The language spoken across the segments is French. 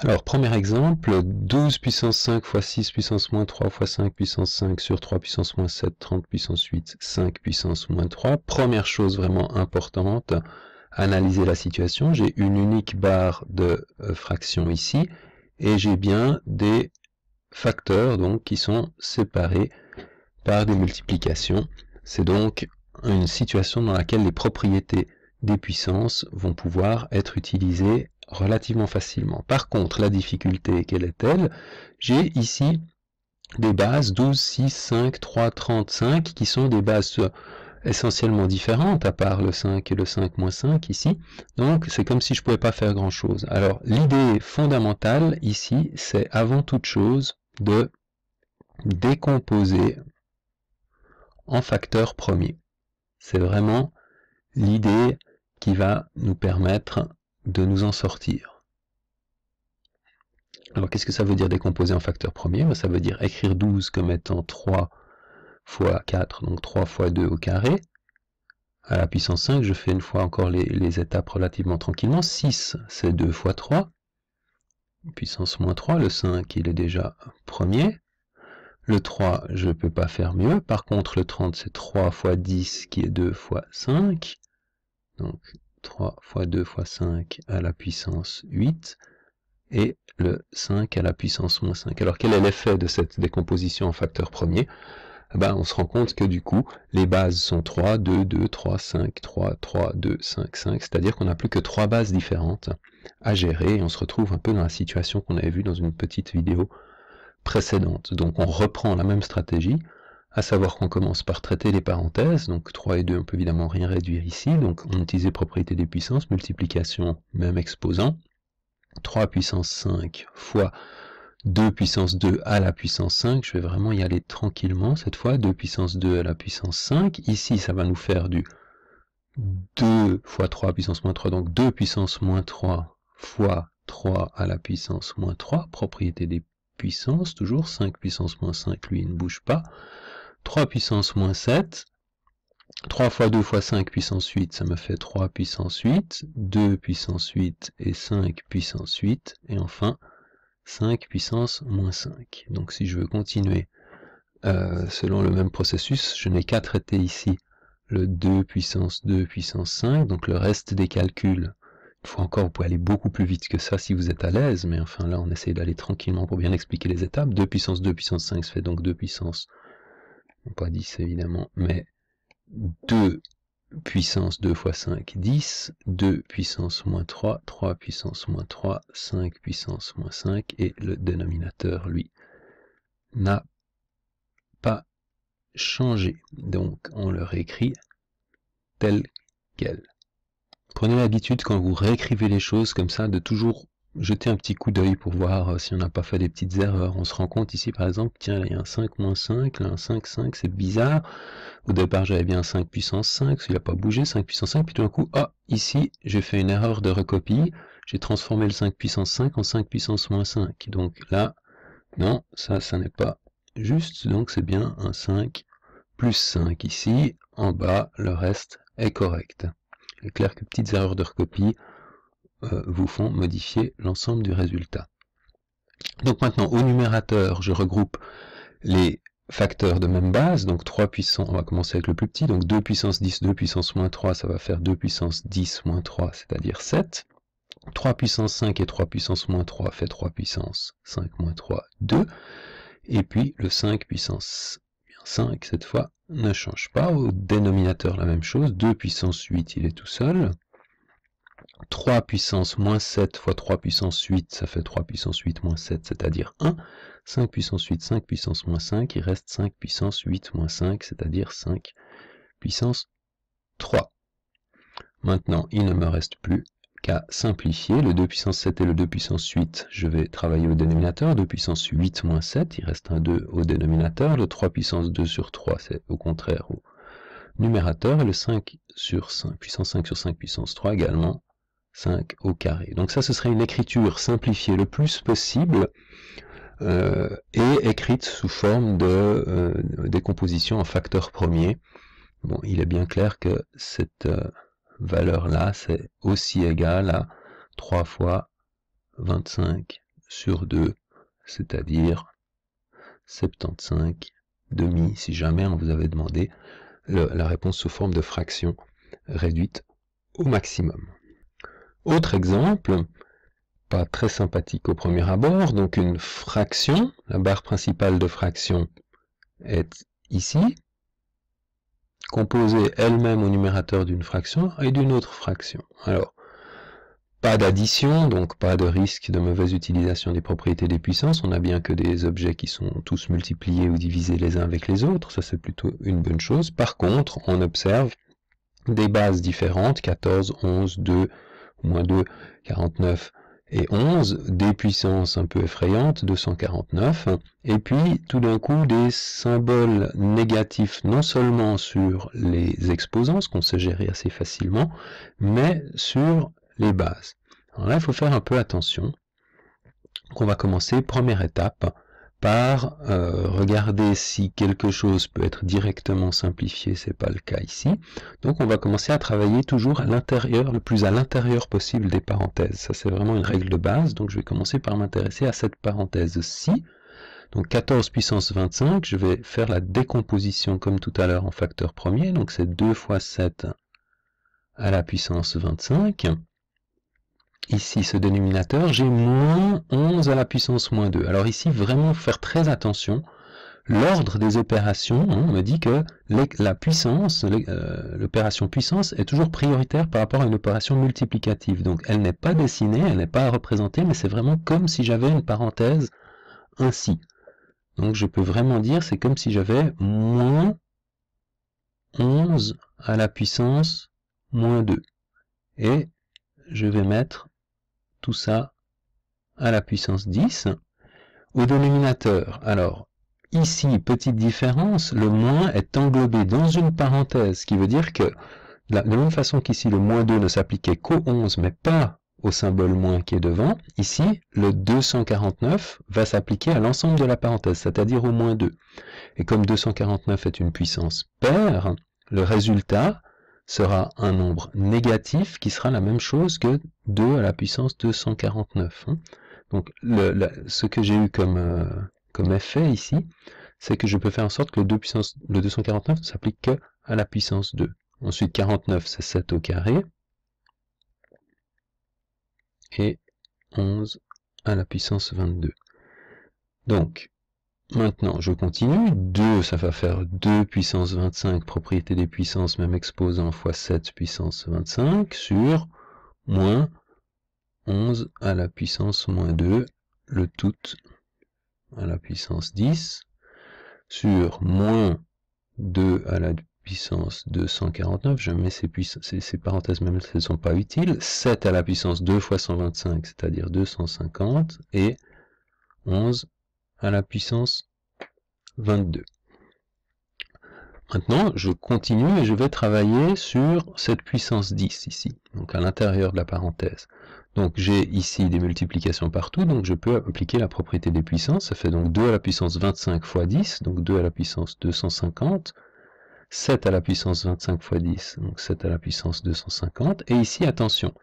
Alors, premier exemple, 12 puissance 5 fois 6 puissance moins 3 fois 5 puissance 5 sur 3 puissance moins 7, 30 puissance 8, 5 puissance moins 3. Première chose vraiment importante, analyser la situation. J'ai une unique barre de euh, fraction ici, et j'ai bien des facteurs donc qui sont séparés par des multiplications. C'est donc une situation dans laquelle les propriétés des puissances vont pouvoir être utilisées relativement facilement. Par contre, la difficulté, quelle est-elle J'ai ici des bases 12, 6, 5, 3, 35 qui sont des bases euh, essentiellement différentes à part le 5 et le 5 5 ici. Donc c'est comme si je ne pouvais pas faire grand chose. Alors l'idée fondamentale ici c'est avant toute chose de décomposer en facteurs premiers. C'est vraiment l'idée qui va nous permettre de nous en sortir. Alors qu'est-ce que ça veut dire décomposer en facteurs premiers bah, Ça veut dire écrire 12 comme étant 3 fois 4, donc 3 fois 2 au carré. À la puissance 5, je fais une fois encore les, les étapes relativement tranquillement. 6, c'est 2 fois 3. Puissance moins 3, le 5, il est déjà premier. Le 3, je ne peux pas faire mieux. Par contre, le 30, c'est 3 fois 10, qui est 2 fois 5. Donc 3 x 2 fois 5 à la puissance 8 et le 5 à la puissance moins 5. Alors quel est l'effet de cette décomposition en facteurs premiers eh ben, On se rend compte que du coup, les bases sont 3, 2, 2, 3, 5, 3, 3, 2, 5, 5, c'est-à-dire qu'on n'a plus que 3 bases différentes à gérer et on se retrouve un peu dans la situation qu'on avait vue dans une petite vidéo précédente. Donc on reprend la même stratégie, à savoir qu'on commence par traiter les parenthèses, donc 3 et 2, on peut évidemment rien réduire ici, donc on les propriété des puissances, multiplication, même exposant, 3 puissance 5 fois 2 puissance 2 à la puissance 5, je vais vraiment y aller tranquillement cette fois, 2 puissance 2 à la puissance 5, ici ça va nous faire du 2 fois 3 puissance moins 3, donc 2 puissance moins 3 fois 3 à la puissance moins 3, propriété des puissances, toujours 5 puissance moins 5, lui il ne bouge pas, 3 puissance moins 7. 3 fois 2 fois 5 puissance 8, ça me fait 3 puissance 8, 2 puissance 8 et 5 puissance 8, et enfin 5 puissance moins 5. Donc si je veux continuer euh, selon le même processus, je n'ai qu'à traiter ici le 2 puissance 2 puissance 5, donc le reste des calculs. Une fois encore, vous pouvez aller beaucoup plus vite que ça si vous êtes à l'aise, mais enfin là on essaie d'aller tranquillement pour bien expliquer les étapes. 2 puissance 2 puissance 5, ça fait donc 2 puissance pas 10 évidemment, mais 2 puissance 2 fois 5, 10, 2 puissance moins 3, 3 puissance moins 3, 5 puissance moins 5, et le dénominateur, lui, n'a pas changé. Donc on le réécrit tel quel. Prenez l'habitude quand vous réécrivez les choses comme ça de toujours jeter un petit coup d'œil pour voir euh, si on n'a pas fait des petites erreurs. On se rend compte ici par exemple, tiens, il y a un 5 moins 5, là, un 5, 5, c'est bizarre. Au départ, j'avais bien 5 puissance 5, il n'a pas bougé, 5 puissance 5, puis tout d'un coup, ah, ici, j'ai fait une erreur de recopie, j'ai transformé le 5 puissance 5 en 5 puissance moins 5. Donc là, non, ça, ça n'est pas juste, donc c'est bien un 5 plus 5 ici. En bas, le reste est correct. Il est clair que petites erreurs de recopie, euh, vous font modifier l'ensemble du résultat. Donc maintenant, au numérateur, je regroupe les facteurs de même base, donc 3 puissance, on va commencer avec le plus petit, donc 2 puissance 10, 2 puissance moins 3, ça va faire 2 puissance 10 moins 3, c'est-à-dire 7. 3 puissance 5 et 3 puissance moins 3 fait 3 puissance 5 moins 3, 2. Et puis le 5 puissance 5, cette fois, ne change pas. Au dénominateur, la même chose, 2 puissance 8, il est tout seul. 3 puissance moins 7 fois 3 puissance 8, ça fait 3 puissance 8 moins 7, c'est-à-dire 1. 5 puissance 8, 5 puissance moins 5, il reste 5 puissance 8 moins 5, c'est-à-dire 5 puissance 3. Maintenant, il ne me reste plus qu'à simplifier. Le 2 puissance 7 et le 2 puissance 8, je vais travailler au dénominateur. 2 puissance 8 moins 7, il reste un 2 au dénominateur. Le 3 puissance 2 sur 3, c'est au contraire au numérateur. Et le 5 sur 5, puissance 5 sur 5 puissance 3 également 5 au carré. Donc ça, ce serait une écriture simplifiée le plus possible euh, et écrite sous forme de euh, décomposition en facteur premier. Bon, il est bien clair que cette euh, valeur-là, c'est aussi égal à 3 fois 25 sur 2, c'est-à-dire 75 demi, si jamais on vous avait demandé la réponse sous forme de fraction réduite au maximum. Autre exemple, pas très sympathique au premier abord, donc une fraction, la barre principale de fraction est ici, composée elle-même au numérateur d'une fraction et d'une autre fraction. Alors, pas d'addition, donc pas de risque de mauvaise utilisation des propriétés des puissances, on a bien que des objets qui sont tous multipliés ou divisés les uns avec les autres, ça c'est plutôt une bonne chose. Par contre, on observe des bases différentes, 14, 11, 2, moins 2, 49 et 11, des puissances un peu effrayantes, 249, et puis tout d'un coup des symboles négatifs non seulement sur les exposants, ce qu'on sait gérer assez facilement, mais sur les bases. Alors là, il faut faire un peu attention. on va commencer, première étape, par euh, regarder si quelque chose peut être directement simplifié, c'est pas le cas ici. Donc on va commencer à travailler toujours à l'intérieur, le plus à l'intérieur possible des parenthèses. Ça c'est vraiment une règle de base, donc je vais commencer par m'intéresser à cette parenthèse-ci. Donc 14 puissance 25, je vais faire la décomposition comme tout à l'heure en facteur premier, donc c'est 2 fois 7 à la puissance 25 ici ce dénominateur, j'ai moins 11 à la puissance moins 2. Alors ici, vraiment faire très attention. L'ordre des opérations, hein, on me dit que la puissance, euh, l'opération puissance est toujours prioritaire par rapport à une opération multiplicative. Donc elle n'est pas dessinée, elle n'est pas représentée, mais c'est vraiment comme si j'avais une parenthèse ainsi. Donc je peux vraiment dire, c'est comme si j'avais moins 11 à la puissance moins 2. Et je vais mettre tout ça à la puissance 10. Au dénominateur, alors, ici, petite différence, le moins est englobé dans une parenthèse, ce qui veut dire que, de la même façon qu'ici, le moins 2 ne s'appliquait qu'au 11, mais pas au symbole moins qui est devant, ici, le 249 va s'appliquer à l'ensemble de la parenthèse, c'est-à-dire au moins 2. Et comme 249 est une puissance paire, le résultat sera un nombre négatif qui sera la même chose que 2 à la puissance 249. Hein. Donc ce que j'ai eu comme, euh, comme effet ici, c'est que je peux faire en sorte que le, puissance, le 249 ne s'applique que à la puissance 2. Ensuite 49 c'est 7 au carré, et 11 à la puissance 22. Donc Maintenant, je continue. 2, ça va faire 2 puissance 25, propriété des puissances, même exposant fois 7 puissance 25, sur moins 11 à la puissance moins 2, le tout à la puissance 10, sur moins 2 à la puissance 249, je mets ces, ces parenthèses même si elles ne sont pas utiles, 7 à la puissance 2 fois 125, c'est-à-dire 250, et 11 à la puissance 22. Maintenant, je continue et je vais travailler sur cette puissance 10 ici, donc à l'intérieur de la parenthèse. Donc j'ai ici des multiplications partout, donc je peux appliquer la propriété des puissances. Ça fait donc 2 à la puissance 25 fois 10, donc 2 à la puissance 250, 7 à la puissance 25 fois 10, donc 7 à la puissance 250. Et ici, attention,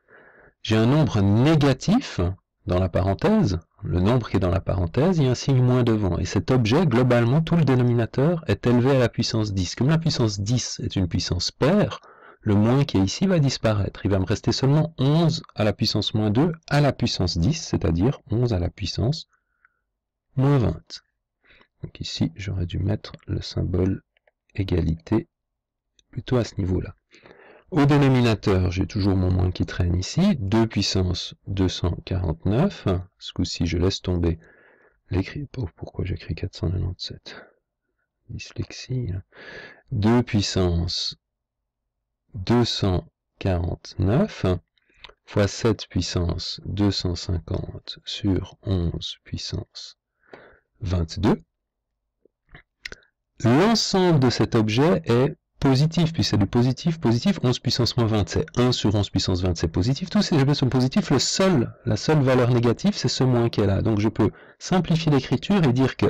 j'ai un nombre négatif dans la parenthèse, le nombre qui est dans la parenthèse, il y a un signe moins devant. Et cet objet, globalement, tout le dénominateur est élevé à la puissance 10. Comme la puissance 10 est une puissance paire, le moins qui est ici va disparaître. Il va me rester seulement 11 à la puissance moins 2 à la puissance 10, c'est-à-dire 11 à la puissance moins 20. Donc ici, j'aurais dû mettre le symbole égalité plutôt à ce niveau-là. Au dénominateur, j'ai toujours mon moins qui traîne ici, 2 puissance 249. Ce coup-ci, je laisse tomber l'écrit. pourquoi j'écris 497 Dyslexie. 2 hein. puissance 249 fois 7 puissance 250 sur 11 puissance 22. L'ensemble de cet objet est positif, puis c'est du positif, positif, 11 puissance moins 20, c'est 1 sur 11 puissance 20, c'est positif, tous ces objets sont positifs, le seul, la seule valeur négative, c'est ce moins qui est là. Donc je peux simplifier l'écriture et dire que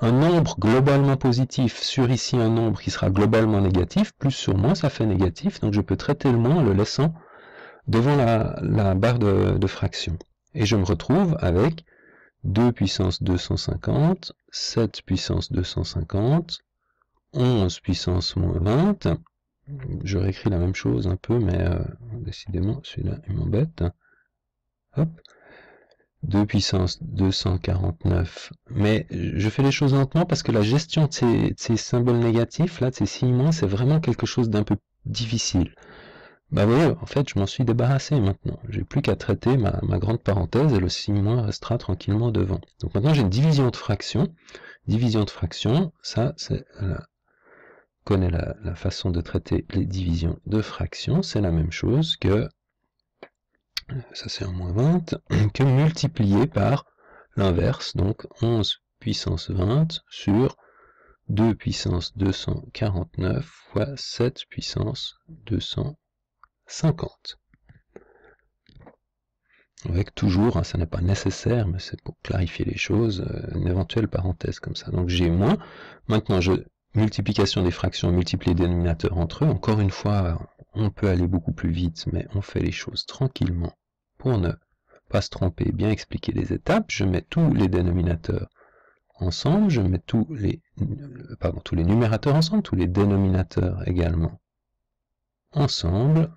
un nombre globalement positif sur ici un nombre qui sera globalement négatif, plus sur moins, ça fait négatif, donc je peux traiter le moins en le laissant devant la, barre de, de fraction. Et je me retrouve avec 2 puissance 250, 7 puissance 250, 11 puissance moins 20. Je réécris la même chose un peu, mais euh, décidément, celui-là, il m'embête. Hop. 2 puissance 249. Mais je fais les choses lentement parce que la gestion de ces, symboles négatifs, là, de ces signes moins, c'est vraiment quelque chose d'un peu difficile. Bah oui, en fait, je m'en suis débarrassé maintenant. J'ai plus qu'à traiter ma, grande parenthèse et le signe restera tranquillement devant. Donc maintenant, j'ai une division de fraction. Division de fraction, ça, c'est la euh, connaît la, façon de traiter les divisions de fractions, c'est la même chose que, euh, ça c'est en moins 20, que multiplier par l'inverse, donc 11 puissance 20 sur 2 puissance 249 fois 7 puissance 250. Avec toujours, hein, ça n'est pas nécessaire, mais c'est pour clarifier les choses, euh, une éventuelle parenthèse comme ça. Donc j'ai moins. Maintenant, je multiplication des fractions, multiplier les dénominateurs entre eux. Encore une fois, on peut aller beaucoup plus vite, mais on fait les choses tranquillement pour ne pas se tromper, bien expliquer les étapes. Je mets tous les dénominateurs ensemble, je mets tous les, tous les numérateurs ensemble, tous les dénominateurs également ensemble.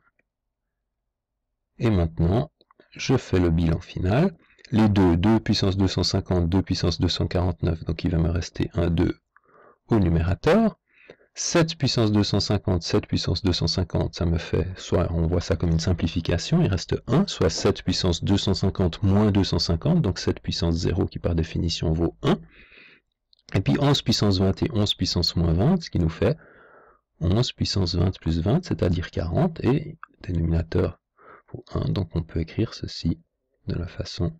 Et maintenant, je fais le bilan final. Les deux, 2 puissance 250, 2 puissance 249, donc il va me rester 1, 2 au numérateur. 7 puissance 250, 7 puissance 250, ça me fait, soit on voit ça comme une simplification, il reste 1, soit 7 puissance 250 moins 250, donc 7 puissance 0 qui par définition vaut 1. Et puis 11 puissance 20 et 11 puissance moins 20, ce qui nous fait 11 puissance 20 plus 20, c'est-à-dire 40, et dénominateur vaut 1, donc on peut écrire ceci de la façon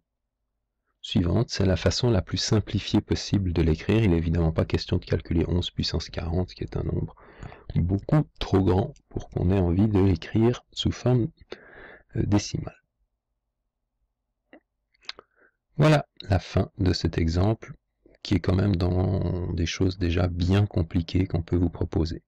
c'est la façon la plus simplifiée possible de l'écrire. Il n'est évidemment pas question de calculer 11 puissance 40, qui est un nombre beaucoup trop grand pour qu'on ait envie de l'écrire sous forme euh, décimale. Voilà la fin de cet exemple, qui est quand même dans des choses déjà bien compliquées qu'on peut vous proposer.